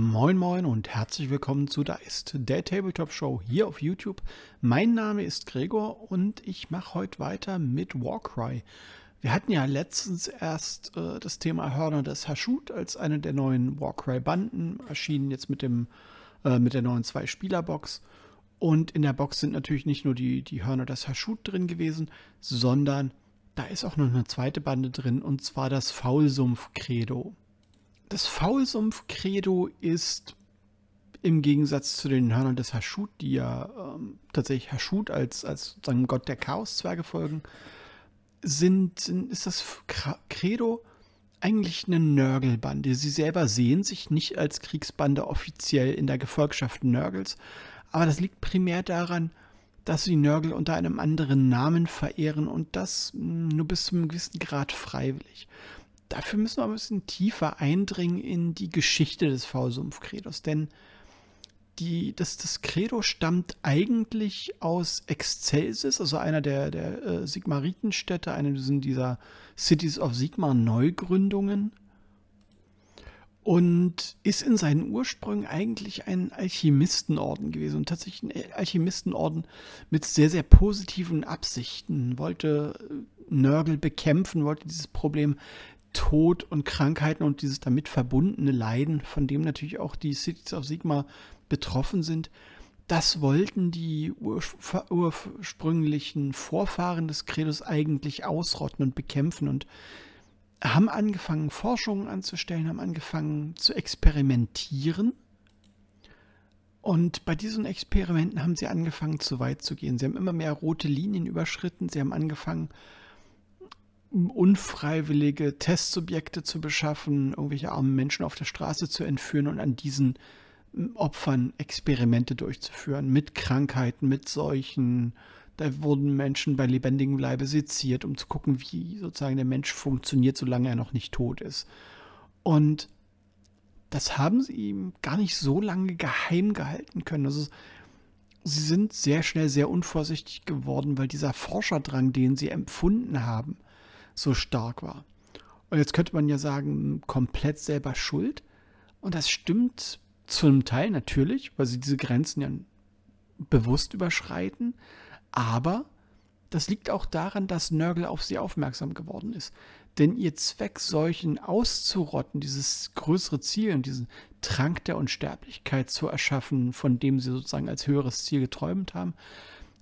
Moin Moin und herzlich willkommen zu Da ist der Tabletop Show hier auf YouTube. Mein Name ist Gregor und ich mache heute weiter mit Warcry. Wir hatten ja letztens erst äh, das Thema Hörner des Hashut als eine der neuen Warcry-Banden erschienen, jetzt mit, dem, äh, mit der neuen Zwei-Spieler-Box. Und in der Box sind natürlich nicht nur die, die Hörner des Hashut drin gewesen, sondern da ist auch noch eine zweite Bande drin und zwar das Faulsumpf-Credo. Das Faulsumpf-Credo ist im Gegensatz zu den Hörnern des Hashut, die ja ähm, tatsächlich Hashut als, als sozusagen Gott der Chaos-Zwerge folgen, sind, sind, ist das Credo eigentlich eine Nörgelbande. Sie selber sehen sich nicht als Kriegsbande offiziell in der Gefolgschaft Nörgels, aber das liegt primär daran, dass sie Nörgel unter einem anderen Namen verehren und das hm, nur bis zu einem gewissen Grad freiwillig dafür müssen wir ein bisschen tiefer eindringen in die Geschichte des V-Sumpf-Credos, denn die, das, das Credo stammt eigentlich aus Excelsis, also einer der, der äh, Sigmaritenstädte, einer dieser Cities of Sigmar Neugründungen. Und ist in seinen Ursprüngen eigentlich ein Alchemistenorden gewesen und tatsächlich ein Alchemistenorden mit sehr, sehr positiven Absichten. Wollte äh, Nörgel bekämpfen, wollte dieses Problem Tod und Krankheiten und dieses damit verbundene Leiden, von dem natürlich auch die Cities of Sigma betroffen sind, das wollten die ursprünglichen Vorfahren des Credos eigentlich ausrotten und bekämpfen und haben angefangen, Forschungen anzustellen, haben angefangen zu experimentieren. Und bei diesen Experimenten haben sie angefangen, zu weit zu gehen. Sie haben immer mehr rote Linien überschritten. Sie haben angefangen, unfreiwillige Testsubjekte zu beschaffen, irgendwelche armen Menschen auf der Straße zu entführen und an diesen ähm, Opfern Experimente durchzuführen, mit Krankheiten, mit Seuchen. Da wurden Menschen bei lebendigem Leibe seziert, um zu gucken, wie sozusagen der Mensch funktioniert, solange er noch nicht tot ist. Und das haben sie ihm gar nicht so lange geheim gehalten können. Also sie sind sehr schnell sehr unvorsichtig geworden, weil dieser Forscherdrang, den sie empfunden haben, so stark war. Und jetzt könnte man ja sagen, komplett selber schuld. Und das stimmt zu einem Teil natürlich, weil sie diese Grenzen ja bewusst überschreiten. Aber das liegt auch daran, dass Nörgel auf sie aufmerksam geworden ist. Denn ihr Zweck, solchen auszurotten, dieses größere Ziel und diesen Trank der Unsterblichkeit zu erschaffen, von dem sie sozusagen als höheres Ziel geträumt haben,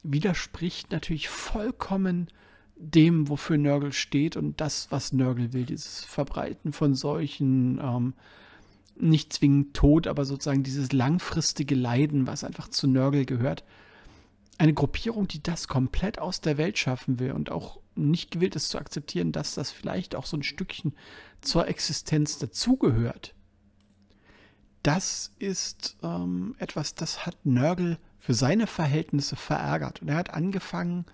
widerspricht natürlich vollkommen dem, wofür Nörgel steht und das, was Nörgel will, dieses Verbreiten von solchen, ähm, nicht zwingend Tod, aber sozusagen dieses langfristige Leiden, was einfach zu Nörgel gehört. Eine Gruppierung, die das komplett aus der Welt schaffen will und auch nicht gewillt ist zu akzeptieren, dass das vielleicht auch so ein Stückchen zur Existenz dazugehört. Das ist ähm, etwas, das hat Nörgel für seine Verhältnisse verärgert. Und er hat angefangen, äh,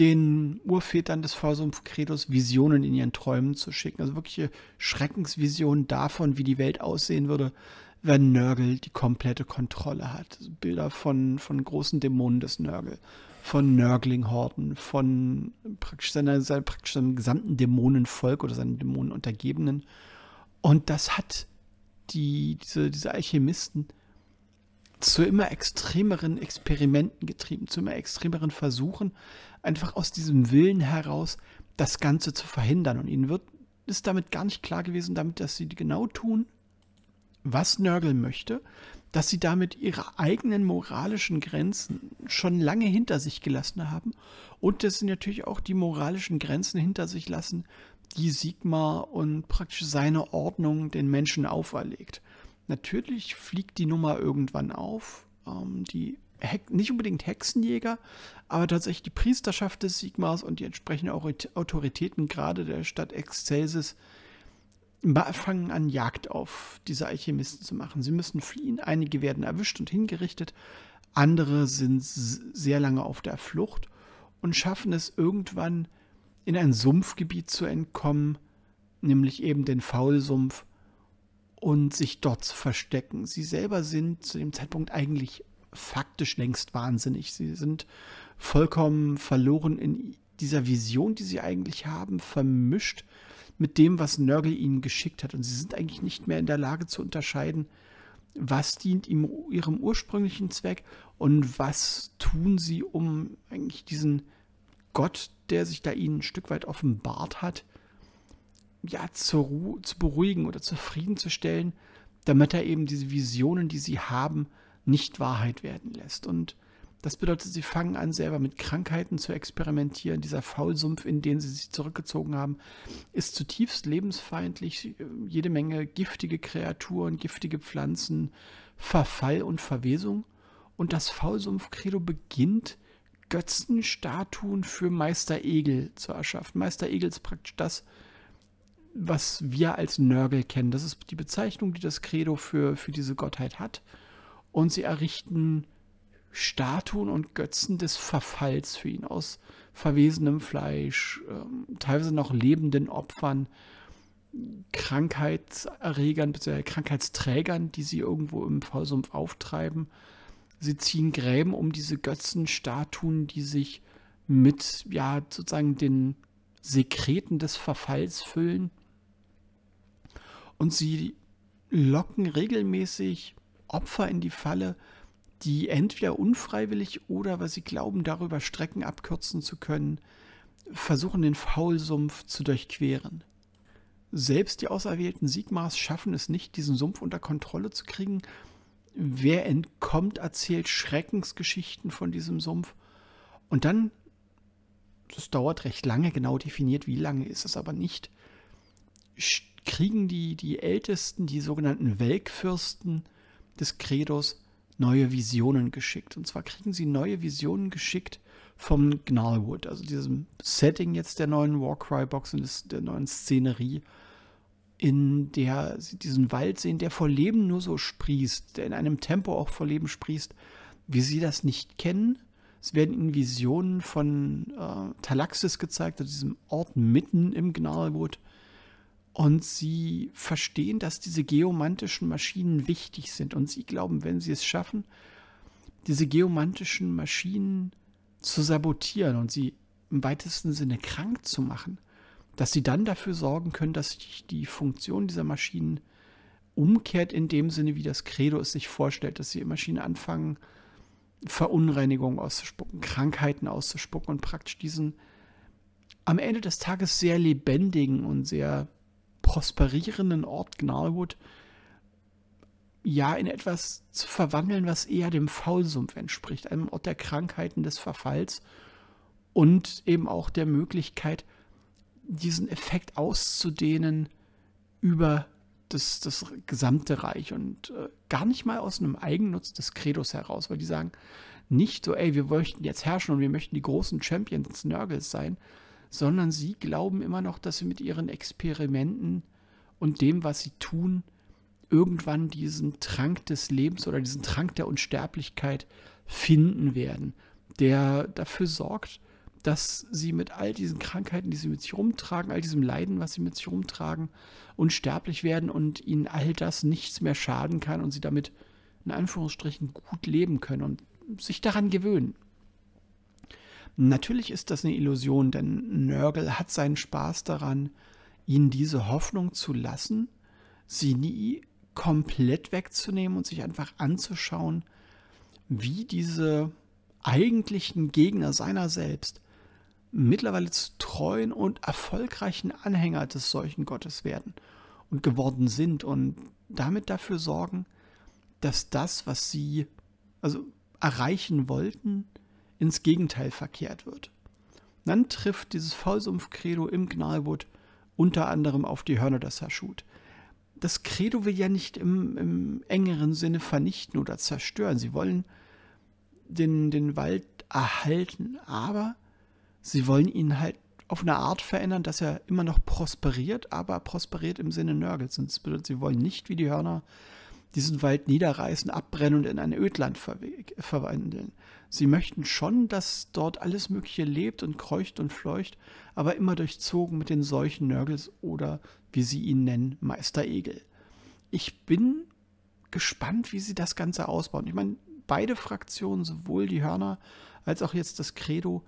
den Urvätern des Vorsumpfkredos Visionen in ihren Träumen zu schicken. Also wirkliche Schreckensvisionen davon, wie die Welt aussehen würde, wenn Nörgel die komplette Kontrolle hat. Also Bilder von, von großen Dämonen des Nörgel, von Nörglinghorden, von praktisch, seiner, seiner, praktisch seinem gesamten Dämonenvolk oder seinen Dämonenuntergebenen. Und das hat die, diese, diese Alchemisten zu immer extremeren Experimenten getrieben, zu immer extremeren Versuchen, einfach aus diesem Willen heraus das Ganze zu verhindern. Und ihnen wird, ist damit gar nicht klar gewesen, damit, dass sie genau tun, was Nörgel möchte, dass sie damit ihre eigenen moralischen Grenzen schon lange hinter sich gelassen haben und dass sie natürlich auch die moralischen Grenzen hinter sich lassen, die Sigma und praktisch seine Ordnung den Menschen auferlegt. Natürlich fliegt die Nummer irgendwann auf. Ähm, die Heck, nicht unbedingt Hexenjäger, aber tatsächlich die Priesterschaft des Sigmas und die entsprechenden Autoritäten, gerade der Stadt Excelsis, fangen an, Jagd auf diese Alchemisten zu machen. Sie müssen fliehen, einige werden erwischt und hingerichtet, andere sind sehr lange auf der Flucht und schaffen es irgendwann in ein Sumpfgebiet zu entkommen, nämlich eben den Faulsumpf, und sich dort zu verstecken. Sie selber sind zu dem Zeitpunkt eigentlich faktisch längst wahnsinnig. Sie sind vollkommen verloren in dieser Vision, die sie eigentlich haben, vermischt mit dem, was Nörgel ihnen geschickt hat. Und sie sind eigentlich nicht mehr in der Lage zu unterscheiden, was dient ihm, ihrem ursprünglichen Zweck und was tun sie, um eigentlich diesen Gott, der sich da ihnen ein Stück weit offenbart hat, ja, zur Ruhe, zu beruhigen oder zufriedenzustellen, damit er eben diese Visionen, die sie haben, nicht Wahrheit werden lässt. Und das bedeutet, sie fangen an, selber mit Krankheiten zu experimentieren. Dieser Faulsumpf, in den sie sich zurückgezogen haben, ist zutiefst lebensfeindlich. Jede Menge giftige Kreaturen, giftige Pflanzen, Verfall und Verwesung. Und das Faulsumpf-Credo beginnt, Götzenstatuen für Meister Egel zu erschaffen. Meister Egel ist praktisch das, was wir als Nörgel kennen. Das ist die Bezeichnung, die das Credo für, für diese Gottheit hat. Und sie errichten Statuen und Götzen des Verfalls für ihn aus verwesenem Fleisch, ähm, teilweise noch lebenden Opfern, Krankheitserregern bzw. Krankheitsträgern, die sie irgendwo im Vollsumpf auftreiben. Sie ziehen Gräben um diese Götzen, Statuen, die sich mit ja sozusagen den Sekreten des Verfalls füllen und sie locken regelmäßig Opfer in die Falle, die entweder unfreiwillig oder weil sie glauben, darüber Strecken abkürzen zu können, versuchen den Faulsumpf zu durchqueren. Selbst die auserwählten Sigmas schaffen es nicht, diesen Sumpf unter Kontrolle zu kriegen. Wer entkommt, erzählt Schreckensgeschichten von diesem Sumpf. Und dann, das dauert recht lange, genau definiert, wie lange ist es aber nicht, kriegen die, die Ältesten, die sogenannten Welkfürsten des Credos, neue Visionen geschickt. Und zwar kriegen sie neue Visionen geschickt vom Gnarlwood, also diesem Setting jetzt der neuen Warcry-Box und der neuen Szenerie, in der sie diesen Wald sehen, der vor Leben nur so sprießt, der in einem Tempo auch vor Leben sprießt, wie sie das nicht kennen. Es werden ihnen Visionen von äh, Talaxis gezeigt, also diesem Ort mitten im Gnarlwood, und sie verstehen, dass diese geomantischen Maschinen wichtig sind. Und sie glauben, wenn sie es schaffen, diese geomantischen Maschinen zu sabotieren und sie im weitesten Sinne krank zu machen, dass sie dann dafür sorgen können, dass die Funktion dieser Maschinen umkehrt in dem Sinne, wie das Credo es sich vorstellt, dass die Maschinen anfangen, Verunreinigungen auszuspucken, Krankheiten auszuspucken und praktisch diesen am Ende des Tages sehr lebendigen und sehr prosperierenden Ort Gnarlwood ja in etwas zu verwandeln, was eher dem Faulsumpf entspricht, einem Ort der Krankheiten, des Verfalls und eben auch der Möglichkeit, diesen Effekt auszudehnen über das, das gesamte Reich und äh, gar nicht mal aus einem Eigennutz des Credos heraus, weil die sagen nicht so, ey, wir möchten jetzt herrschen und wir möchten die großen Champions Nörgels sein, sondern sie glauben immer noch, dass sie mit ihren Experimenten und dem, was sie tun, irgendwann diesen Trank des Lebens oder diesen Trank der Unsterblichkeit finden werden, der dafür sorgt, dass sie mit all diesen Krankheiten, die sie mit sich rumtragen, all diesem Leiden, was sie mit sich rumtragen, unsterblich werden und ihnen all das nichts mehr schaden kann und sie damit in Anführungsstrichen gut leben können und sich daran gewöhnen. Natürlich ist das eine Illusion, denn Nörgel hat seinen Spaß daran, ihnen diese Hoffnung zu lassen, sie nie komplett wegzunehmen und sich einfach anzuschauen, wie diese eigentlichen Gegner seiner selbst mittlerweile zu treuen und erfolgreichen Anhänger des solchen Gottes werden und geworden sind und damit dafür sorgen, dass das, was sie also erreichen wollten, ins Gegenteil verkehrt wird. Dann trifft dieses Faulsumpf-Credo im Gnarlwood unter anderem auf die Hörner des Hashut. Das Credo will ja nicht im, im, engeren Sinne vernichten oder zerstören. Sie wollen den, den Wald erhalten, aber sie wollen ihn halt auf eine Art verändern, dass er immer noch prosperiert, aber prosperiert im Sinne Nörgels. Und das bedeutet, sie wollen nicht wie die Hörner diesen Wald niederreißen, abbrennen und in ein Ödland äh, verwandeln. Sie möchten schon, dass dort alles Mögliche lebt und kreucht und fleucht, aber immer durchzogen mit den Seuchen Nörgels oder, wie sie ihn nennen, Meister Egel. Ich bin gespannt, wie sie das Ganze ausbauen. Ich meine, beide Fraktionen, sowohl die Hörner als auch jetzt das Credo,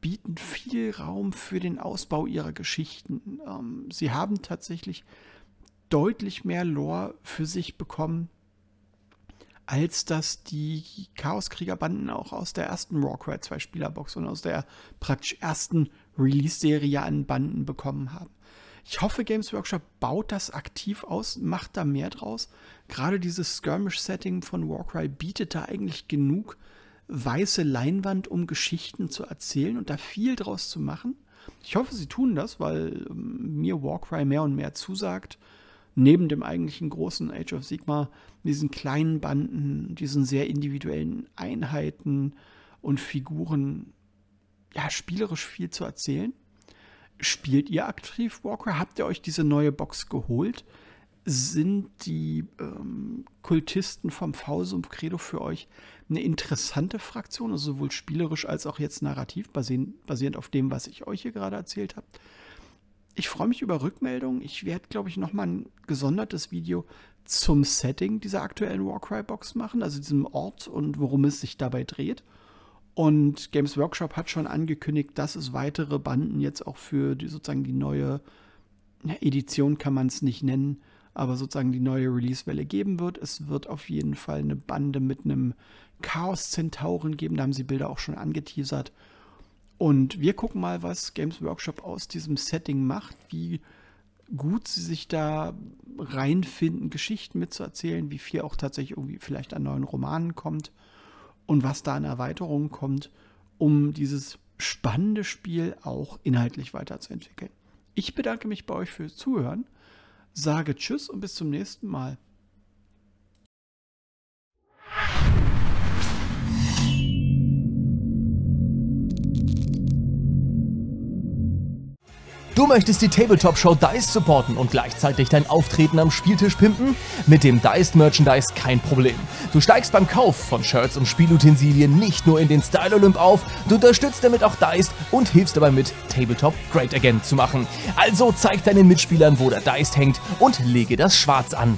bieten viel Raum für den Ausbau ihrer Geschichten. Ähm, sie haben tatsächlich deutlich mehr Lore für sich bekommen, als das die Chaoskriegerbanden auch aus der ersten Warcry 2 Spielerbox und aus der praktisch ersten Release-Serie an Banden bekommen haben. Ich hoffe, Games Workshop baut das aktiv aus, macht da mehr draus. Gerade dieses Skirmish-Setting von Warcry bietet da eigentlich genug weiße Leinwand, um Geschichten zu erzählen und da viel draus zu machen. Ich hoffe, sie tun das, weil ähm, mir Warcry mehr und mehr zusagt neben dem eigentlichen großen Age of Sigma, diesen kleinen Banden, diesen sehr individuellen Einheiten und Figuren, ja, spielerisch viel zu erzählen. Spielt ihr aktiv Walker? Habt ihr euch diese neue Box geholt? Sind die ähm, Kultisten vom V-Sumpf Credo für euch eine interessante Fraktion, also sowohl spielerisch als auch jetzt narrativ, basierend, basierend auf dem, was ich euch hier gerade erzählt habe? ich freue mich über Rückmeldungen. Ich werde, glaube ich, nochmal ein gesondertes Video zum Setting dieser aktuellen Warcry-Box machen, also diesem Ort und worum es sich dabei dreht. Und Games Workshop hat schon angekündigt, dass es weitere Banden jetzt auch für die, sozusagen die neue Edition kann man es nicht nennen, aber sozusagen die neue Release-Welle geben wird. Es wird auf jeden Fall eine Bande mit einem Chaos-Zentauren geben, da haben sie Bilder auch schon angeteasert. Und wir gucken mal, was Games Workshop aus diesem Setting macht, wie gut sie sich da reinfinden, Geschichten mitzuerzählen, wie viel auch tatsächlich irgendwie vielleicht an neuen Romanen kommt und was da an Erweiterungen kommt, um dieses spannende Spiel auch inhaltlich weiterzuentwickeln. Ich bedanke mich bei euch fürs Zuhören, sage Tschüss und bis zum nächsten Mal. Du möchtest die Tabletop-Show Dice supporten und gleichzeitig dein Auftreten am Spieltisch pimpen? Mit dem Diced Merchandise kein Problem. Du steigst beim Kauf von Shirts und Spielutensilien nicht nur in den Style Olymp auf, du unterstützt damit auch Diced und hilfst dabei mit, Tabletop Great Again zu machen. Also zeig deinen Mitspielern, wo der Dice hängt und lege das Schwarz an.